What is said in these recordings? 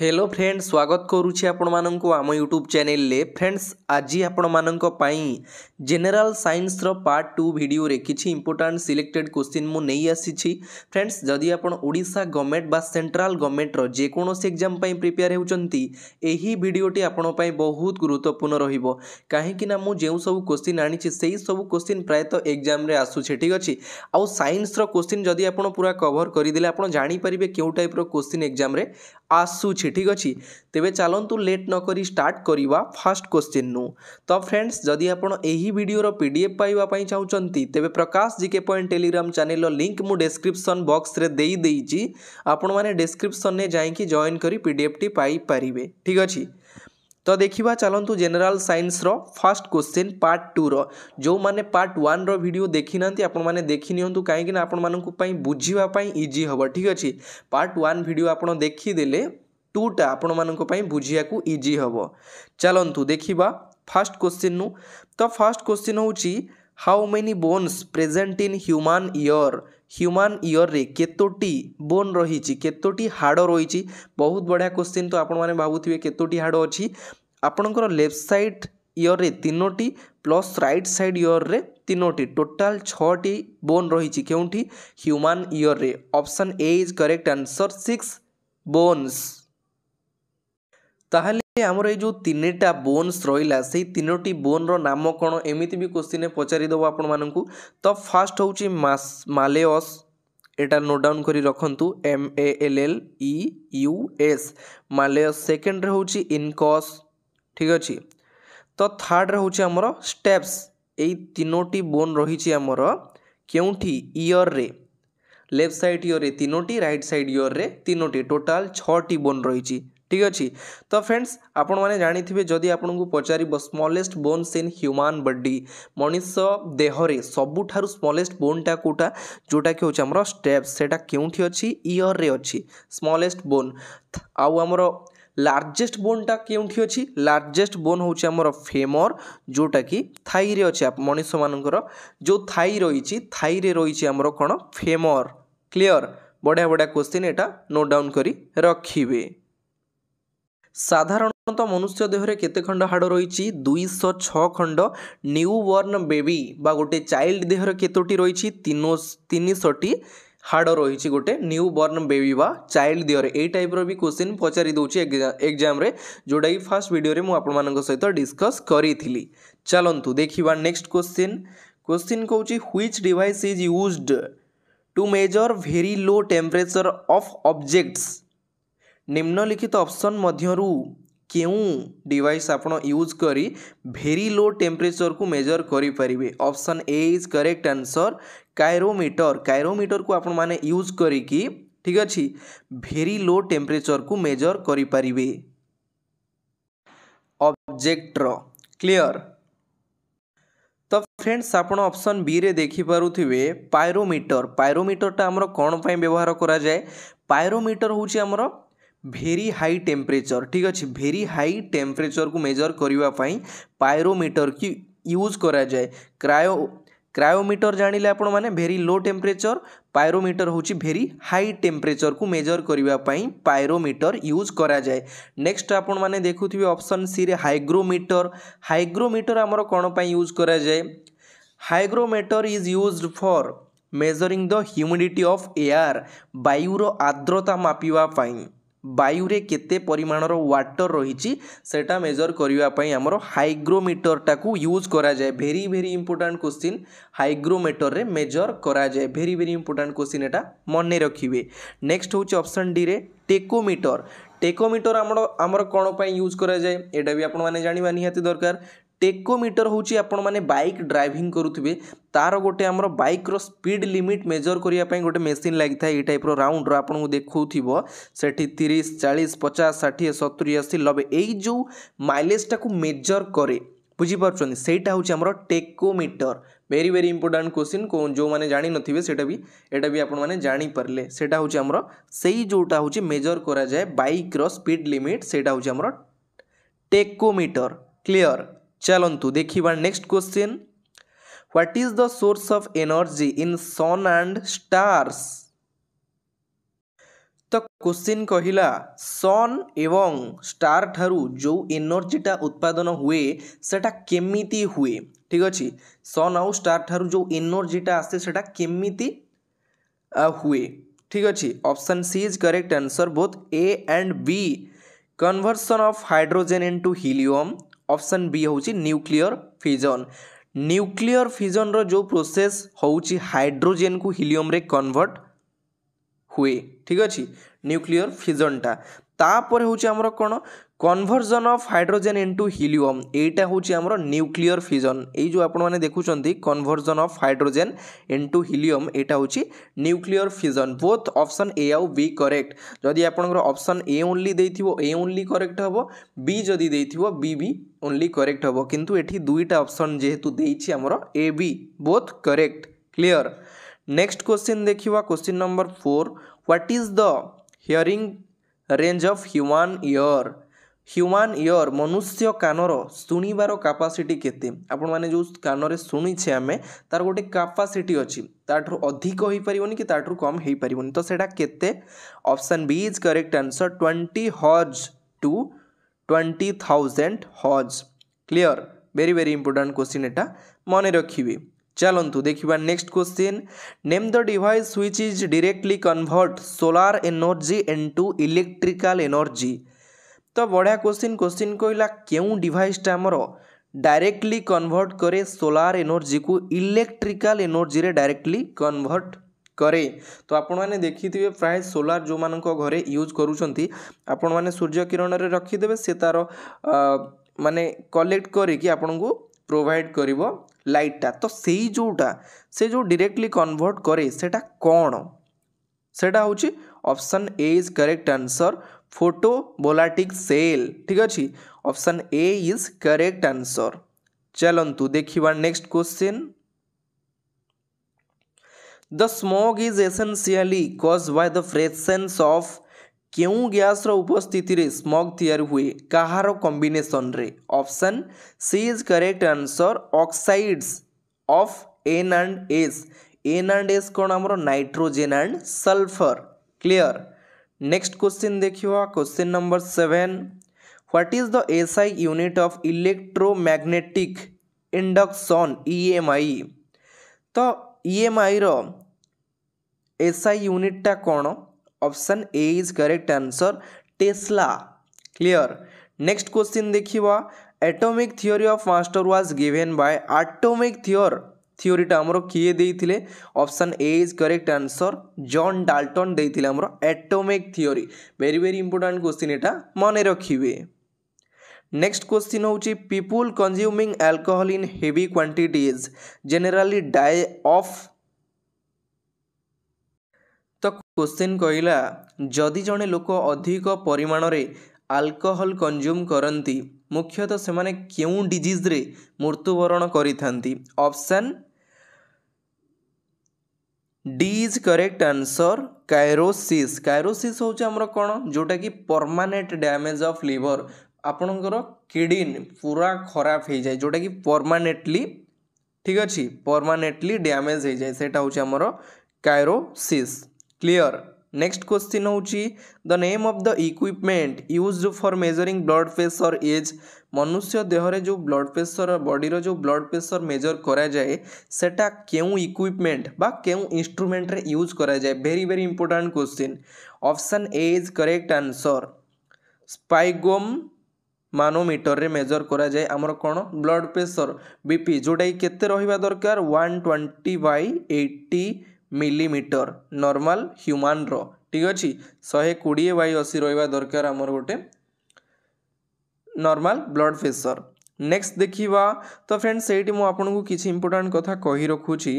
hello friend স্বাগত করুছি আপনার আম YouTube চ্যানেলে ফ্রেন্ডস আজি আপনার জেনেল সাইন্সর পার্ট টু ভিডিওরে কিছু ইম্পর্টাট সিলেক্টেড কোশ্চিন মু নেই আসিছি ফ্রেন্ডস যদি আপনার ওড়শা গভর্নমেন্ট বা সেন্ট্রাল গভর্নমেন্টর যেকোন এক্সাম পাই প্রিপেয়ার হচ্ছেন এই ভিডিওটি আপনার বহুত গুরুত্বপূর্ণ রহব কাহিঁকি না মু যে সব কোশ্চিন আনিছি সেই সব কোশ্চিন প্রায়তঃ এক্সামে আসুছে ঠিক আছে আউ সাইন্সর কোশ্চিন যদি আপনার পুরা কভর করে দিলে আপনার জাঁপারে কেউ টাইপর কোশ্চিন এক্সামে আসুছে बुझुची ठीक अच्छे तेज चलतु लेट नक स्टार्ट करवा फास्ट क्वेश्चन नु तो फ्रेंड्स जदि आप आपड़ोर पी डी एफ पाइबा चाहते तेज प्रकाश जी के पॉइंट टेलीग्राम चेल लिंक मुझे डेस्क्रिपन बक्स आपण मैंने डेस्क्रिपन में जाकि जॉन कर पी डी एफ टीपर ठीक अच्छे तो देखा चलत general sir fast question part टूर जो मैंने पार्ट वन रिडियो देखी ना आप देखी नि कहीं बुझापी इजी हम ठीक अच्छे पार्ट वन भिड आप देखीदे ଟୁଟା ଆପଣମାନଙ୍କ ପାଇଁ ବୁଝିବାକୁ ଇଜି ହେବ ଚାଲନ୍ତୁ ଦେଖିବା ଫାର୍ଷ୍ଟ କୋଶ୍ଚିନ୍ରୁ ତ ଫାର୍ଷ୍ଟ କୋଶ୍ଚିନ୍ ହେଉଛି how many bones present in human ear human ଇୟର୍ରେ କେତୋଟି ବୋନ୍ ରହିଛି କେତୋଟି ହାଡ଼ ରହିଛି ବହୁତ ବଢ଼ିଆ କୋଶ୍ଚିନ୍ ତ ଆପଣମାନେ ଭାବୁଥିବେ କେତୋଟି ହାଡ଼ ଅଛି ଆପଣଙ୍କର ଲେଫ୍ଟ ସାଇଡ଼୍ ଇୟର୍ରେ ତିନୋଟି ପ୍ଲସ୍ ରାଇଟ୍ ସାଇଡ଼୍ ଇୟର୍ରେ ତିନୋଟି ଟୋଟାଲ୍ ଛଅଟି ବୋନ୍ ରହିଛି କେଉଁଠି ହ୍ୟୁମାନ୍ ଇୟର୍ରେ option A is correct answer six bones তাহলে আমার এই যে ଆମର বোনস ଯେଉଁ সেই ବୋନ୍ସ বোনর নাম কোণ এমিতি বি কোশ্চিনে পচারি দেব আপন ପଚାରିଦେବ তো ফার্স্ট ଫାର୍ଷ୍ଟ মাস ମାଲେଅସ୍ এটা নোট ডাউন করে রাখতু M A L L E U S malleus সেকেন্ডরে হচ্ছে ইনকস ঠিক আছে তো থার্ডরে হচ্ছে আমার স্টেপস এই তিনোটি বোন রয়েছে আমার কেউঠি ইয়র্রে লেফট সাইড ইয়র্রে তিনোটি রাইট সাইড ইয়র্রে তিনোটি টোটাল ছটি বোন রয়েছে ঠিক ଅଛି ତ ଫ୍ରେଣ୍ଡସ୍ ଆପଣମାନେ ଜାଣିଥିବେ ଯଦି ଆପଣଙ୍କୁ ପଚାରିବ smallest bones in human body ମଣିଷ ଦେହରେ ସବୁଠାରୁ ସ୍ମଲେଷ୍ଟ ବୋନ୍ଟା କେଉଁଟା ଯେଉଁଟାକି ହେଉଛି ଆମର ଷ୍ଟେପ୍ସ ସେଇଟା କେଉଁଠି ଅଛି ଇୟର୍ରେ ଅଛି ସ୍ମଲେଷ୍ଟ ବୋନ୍ ଆଉ ଆମର ଲାର୍ଜେଷ୍ଟ ବୋନ୍ଟା କେଉଁଠି ଅଛି ଲାର୍ଜେଷ୍ଟ ବୋନ୍ ହେଉଛି ଆମର ଫେମର ଯେଉଁଟାକି ଥାଇରେ ଅଛି ମଣିଷମାନଙ୍କର ଯେଉଁ ଥାଇ ରହିଛି ଥାଇରେ ରହିଛି ଆମର କ'ଣ ଫେମର କ୍ଲିଅର ବଢ଼ିଆ ବଢ଼ିଆ କୋଶ୍ଚିନ୍ ଏଇଟା ନୋଟ୍ ଡାଉନ୍ କରି ରଖିବେ ସାଧାରଣତଃ ମନୁଷ୍ୟ ଦେହରେ କେତେ ଖଣ୍ଡ ହାଡ଼ ରହିଛି ଦୁଇଶହ ଛଅ ଖଣ୍ଡ ନ୍ୟୁ ବର୍ଣ୍ଣ ବେବି ବା ଗୋଟେ ଚାଇଲ୍ଡ ଦେହରେ କେତୋଟି ରହିଛି ତିନିଶହଟି ହାଡ଼ ରହିଛି ଗୋଟେ ନ୍ୟୁ ବର୍ଣ୍ଣ ବେବି ବା ଚାଇଲ୍ଡ ଦିଅରେ ଏଇ ଟାଇପ୍ର ବି କୋଶ୍ଚିନ୍ ପଚାରି ଦେଉଛି ଏକ୍ଜାମ୍ରେ ଯେଉଁଟାକି ଫାର୍ଷ୍ଟ ଭିଡ଼ିଓରେ ମୁଁ ଆପଣମାନଙ୍କ ସହିତ ଡିସ୍କସ୍ କରିଥିଲି ଚାଲନ୍ତୁ ଦେଖିବା ନେକ୍ସଟ କୋଶ୍ଚିନ୍ କୋଶ୍ଚିନ୍ କହୁଛି which device is used to measure very low temperature of objects ନିମ୍ନଲିଖିତ ଅପସନ୍ ମଧ୍ୟରୁ କେଉଁ ଡିଭାଇସ୍ ଆପଣ ୟୁଜ୍ କରି ଭେରି ଲୋ ଟେମ୍ପରେଚର୍କୁ ମେଜର୍ କରିପାରିବେ option A is correct answer cryometer କାଇରୋମିଟରକୁ ଆପଣମାନେ ୟୁଜ୍ କରିକି ଠିକ୍ ଅଛି ଭେରି ଲୋ ଟେମ୍ପରେଚର୍କୁ ମେଜର୍ କରିପାରିବେ ଅବଜେକ୍ଟର କ୍ଲିଅର୍ ତ ଫ୍ରେଣ୍ଡସ୍ ଆପଣ ଅପସନ୍ ବିରେ ଦେଖିପାରୁଥିବେ ପାଇରୋମିଟର ପାଇରୋମିଟରଟା ଆମର କ'ଣ ପାଇଁ ବ୍ୟବହାର କରାଯାଏ ପାଇରୋମିଟର ହେଉଛି ଆମର भेरी हाई टेम्परेचर ठीक अच्छे भेरी हाई टेम्परेचर को मेजर करने पायरोमीटर की यूज कराए क्रायो क्रायोमीटर लें आपण मैंने भेरी लो टेम्परेचर पायरोमीटर हूँ भेरी हाई टेम्परेचर को मेजर करने पायरोमीटर यूज कराए नेक्स्ट आपण मैंने देखुवे ऑप्शन सी रे हाइग्रोमीटर हाइग्रोमीटर आमर कौन पर यूज कराए hygrometer is use for measuring the humidity of air वायुर आर्द्रता मापवाई ବାୟୁରେ କେତେ ପରିମାଣର ୱାଟର୍ ରହିଛି ସେଇଟା ମେଜର୍ କରିବା ପାଇଁ ଆମର ହାଇଗ୍ରୋମିଟର୍ଟାକୁ ୟୁଜ୍ କରାଯାଏ ଭେରି ଭେରି ଇମ୍ପୋର୍ଟାଣ୍ଟ କୋଶ୍ଚିନ୍ ହାଇଗ୍ରୋମିଟର୍ରେ ମେଜର୍ କରାଯାଏ ଭେରି ଭେରି ଇମ୍ପୋର୍ଟାଣ୍ଟ କୋଶ୍ଚିନ୍ ଏଇଟା ମନେ ରଖିବେ ନେକ୍ସଟ ହେଉଛି ଅପସନ୍ ଡିରେ ଟେକୋମିଟର୍ ଟେକୋମିଟର୍ ଆମର ଆମର କ'ଣ ପାଇଁ ୟୁଜ୍ କରାଯାଏ ଏଇଟା ବି ଆପଣମାନେ ଜାଣିବା ନିହାତି ଦରକାର टेकोमीटर हूँ आपने बैक ड्राइंग करुवे तार गोटे आम बैक रीड लिमिट मेजर करने गोटे मेसीन लगी था ये टाइप राउंड रुक देखा थी तीस चालीस पचास षाठी सतुरी अशी लबे यो माइलेजा को मेजर कै बुझीपटा हूँ tachometer very very important question को जो मैंने जान नए सीटा भी यहाँ भी आपने जापारे से आमर से जोटा हूँ मेजर कराए बैक्र स्पीड लिमिट से टेकोमीटर क्लीयर চলন্তু দেখি এবার next question what is the source of energy in sun and stars ତ କୋଶ୍ଚିନ୍ କହିଲା ସନ୍ ଏବଂ ଷ୍ଟାର୍ ଠାରୁ ଯେଉଁ ଏନର୍ଜିଟା ଉତ୍ପାଦନ ହୁଏ ସେଟା କେମିତି ହୁଏ ଠିକ୍ ଅଛି ସନ୍ ଆଉ ଷ୍ଟାର୍ ଠାରୁ ଯେଉଁ ଏନର୍ଜିଟା ଆସେ ସେଟା କେମିତି ହୁଏ ଠିକ୍ ଅଛି option C is correct answer both A and B conversion of hydrogen into helium option B হচ্ছে নিউক্লিয়র ফিজন নিউক্লিয়র ফিজনর যে প্রোসেস হচ্ছে হাইড্রোজেন কু হিলিয়মরে কনভর্ট হুয়ে ঠিক আছে নিউক্লিয়র ফিজনটা তাপরে হচ্ছে আমার কোণ conversion of hydrogen into helium এইটা হচ্ছে আমার নিউক্লিয়র ফিজন এই যে আপনার দেখুম conversion of hydrogen into helium এটা হচ্ছে নিউক্লিয়র ফিজন বোথ অপসন এ আউ বি করেক্ট যদি আপনার অপসন এ ওনলি দিয়ে এ ওনলি করেক্ট হব বি যদি দিয়ে বি বি ওনলি করেক্ট হব কিন্তু এটি দুইটা অপসন যেহেতু দিয়েছি আমার A B both correct clear next question দেখা question number four what is the hearing range of human ear human ear ମନୁଷ୍ୟ କାନର ଶୁଣିବାର କାପାସିଟି କେତେ ଆପଣମାନେ ଯେଉଁ କାନରେ ଶୁଣିଛେ ଆମେ ତା'ର ଗୋଟେ କାପାସିଟି ଅଛି ତା'ଠାରୁ ଅଧିକ ହୋଇପାରିବନି କି ତା'ଠାରୁ କମ୍ ହୋଇପାରିବନି ତ ସେଇଟା କେତେ option B is correct answer twenty has to twenty thousand has clear very very important question ଏଟା ମନେ ରଖିବେ ଚାଲନ୍ତୁ ଦେଖିବା next question name the device which is directly convert solar energy into electrical energy ତ ବଢ଼ିଆ question question କହିଲା କେଉଁ ଡିଭାଇସ୍ଟା ଆମର ଡାଇରେକ୍ଟଲି କନଭର୍ଟ କରେ ସୋଲାର ଏନର୍ଜିକୁ ଇଲେକ୍ଟ୍ରିକାଲ ଏନର୍ଜିରେ ଡାଇରେକ୍ଟଲି କନଭର୍ଟ କରେ ତ ଆପଣମାନେ ଦେଖିଥିବେ ପ୍ରାୟ ସୋଲାର ଯେଉଁମାନଙ୍କ ଘରେ ୟୁଜ୍ କରୁଛନ୍ତି ଆପଣମାନେ ସୂର୍ଯ୍ୟ କିରଣରେ ରଖିଦେବେ ସେ ତା'ର ମାନେ କଲେକ୍ଟ କରିକି ଆପଣଙ୍କୁ ପ୍ରୋଭାଇଡ଼ କରିବ ଲାଇଟ୍ଟା ତ ସେଇ ଯେଉଁଟା ସେ ଯେଉଁ ଡିରେକ୍ଟଲି କନଭର୍ଟ କରେ ସେଇଟା କ'ଣ ସେଇଟା ହେଉଛି option A is correct answer photovoltaic cell ठीक अच्छे option A is correct answer चलतु देखा next question the smog is essentially caused by the presence of କେଉଁ ଗ୍ୟାସ୍ର ଉପସ୍ଥିତିରେ ସ୍ମଗ୍ ତିଆରି ହୁଏ କାହାର କମ୍ବିନେସନ୍ରେ option C is correct answer oxides of N and S N and S କ'ଣ ଆମର nitrogen and sulphur clear next question देखियो question number seven what is the SI unit of electromagnetic induction EMI तो EMI e रो SI unit टा कोन option A is correct answer tesla clear next question देखियो atomic theory of matter was given by atomic theory থিଓରିଟା ଆମର କିଏ ଦେଇଥିଲେ option A is correct answer John Dalton ଦେଇଥିଲେ ଆମର atomic theory very very important question ଏଇଟା ମନେ ରଖିବେ ନେକ୍ସଟ କ୍ୱେଶ୍ଚିନ୍ ହେଉଛି people consuming alcohol in heavy quantities generally die of ତ କ୍ୱେଶ୍ଚିନ୍ କହିଲା ଯଦି ଜଣେ ଲୋକ ଅଧିକ ପରିମାଣରେ ଆଲକୋହଲ କନ୍ଜ୍ୟୁମ୍ କରନ୍ତି ମୁଖ୍ୟତଃ ସେମାନେ କେଉଁ ଡିଜିଜ୍ରେ ମୃତ୍ୟୁବରଣ କରିଥାନ୍ତି option D is correct answer cirrhosis cirrhosis ହେଉଛି ଆମର କ'ଣ ଯେଉଁଟାକି ପର୍ମାନେଣ୍ଟ ଡ୍ୟାମେଜ୍ ଅଫ୍ ଲିଭର୍ ଆପଣଙ୍କର କିଡ଼ନୀ ପୁରା ଖରାପ ହେଇଯାଏ ଯେଉଁଟାକି ପର୍ମାନେଣ୍ଟଲି ଠିକ୍ ଅଛି ପର୍ମାନେଣ୍ଟଲି ଡ୍ୟାମେଜ୍ ହେଇଯାଏ ସେଇଟା ହେଉଛି ଆମର କାଇରୋସିସ୍ କ୍ଲିଅର୍ ନେକ୍ସଟ କ୍ୱେଶ୍ଚିନ୍ ହେଉଛି the name of the equipment used for measuring blood pressure is ମନୁଷ୍ୟ ଦେହରେ ଯେଉଁ ବ୍ଲଡ଼ ପ୍ରେସର ବଡ଼ିର ଯେଉଁ ବ୍ଲଡ଼ ପ୍ରେସର ମେଜର କରାଯାଏ ସେଟା କେଉଁ ଇକ୍ୱିପମେଣ୍ଟ ବା କେଉଁ ଇନ୍ଷ୍ଟ୍ରୁମେଣ୍ଟରେ ୟୁଜ୍ କରାଯାଏ very very important question option A is correct answer ସ୍ପାଇଗୋମ୍ ମାନୋମିଟରରେ ମେଜର କରାଯାଏ ଆମର କ'ଣ ବ୍ଲଡ଼ ପ୍ରେସର ବିପି ଯେଉଁଟାକି କେତେ ରହିବା ଦରକାର one twenty by eighty millimetre normal human रो ठीक अच्छे शहे कोड़े बै अशी रहा दरकार आमर गोटे नॉर्मल ब्लड प्रेसर नेक्स्ट देखा तो फ्रेंड्स से आपको किसी इंपोर्टां कथा कही रखुच्छी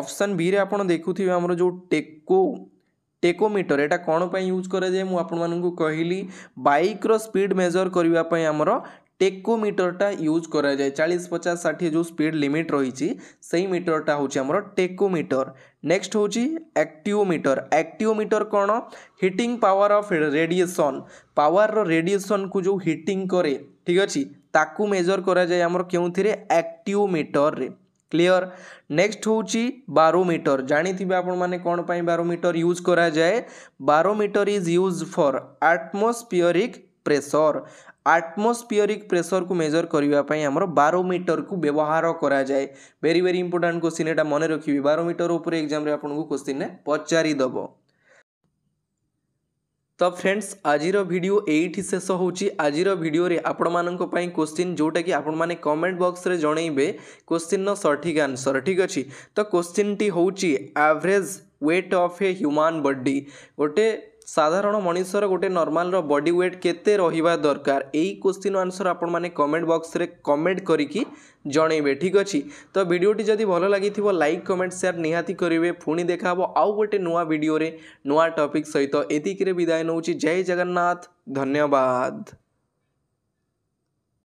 अप्सन बी रे आप देखु आमर जो टेको टेकोमीटर यहाँ कौन पर यूज कराए मुझे कहली बैक्र स्पीड मेजर करने টেকো মিଟরটা ইউজ করাযাଏ চাশ পচাশ ষাঠিয়ে যে স্পিড লিমিট রয়েছে সেই মিটরটা হচ্ছে আমার টেকো মিটর নেক্সট হচ্ছে আক্টিওমিটর আক্টিওমিটর কোণ হিটিং পাওয়ার অফ রেডিয়েসন পাওয়ারর রেডিয়েসনকু যে হিটিং করে ঠিক আছে তাকে মেজর করাযাଏ আমার কেউথিরে আক্টিওমিটরে ক্লিয়র নেক্সট হচ্ছে বারোমিটর জাঁথিবে আপনার কোণ পাই বারোমিটর ইউজ করা যায় barometer is use for atmospheric pressure atmospheric pressure को मेजर करने आमर बारोमिटर को व्यवहार कराए भेरी भेरी इंपोर्टां क्वेश्चन यहाँ मन रखिए बारोमीटर उपर एक्जाम क्वेश्चन क्वेश्चन पचारिदेव तो फ्रेंड्स आज भिड ये शेष हो आज भिडे आपण मानी क्वेश्चन जोटा कि आपण मैंने कमेंट बक्स रे जनइबे क्वेश्चन सठिक आंसर ठीक अच्छे तो क्वेश्चन टी हूँ average weight of a human body गोटे ସାଧାରଣ ମଣିଷର ଗୋଟେ ନର୍ମାଲର ବଡି ୱେଟ୍ କେତେ ରହିବା ଦରକାର ଏଇ କୋଶ୍ଚିନ୍ ଆନ୍ସର୍ ଆପଣମାନେ କମେଣ୍ଟ ବକ୍ସରେ କମେଣ୍ଟ କରିକି ଜଣେଇବେ ଠିକ୍ ଅଛି ତ ଭିଡ଼ିଓଟି ଯଦି ଭଲ ଲାଗିଥିବ ଲାଇକ୍ କମେଣ୍ଟ ସେୟାର ନିହାତି କରିବେ ପୁଣି ଦେଖାହେବ ଆଉ ଗୋଟେ ନୂଆ ଭିଡ଼ିଓରେ ନୂଆ ଟପିକ୍ ସହିତ ଏତିକିରେ ବିଦାୟ ନେଉଛି ଜୟ ଜଗନ୍ନାଥ ଧନ୍ୟବାଦ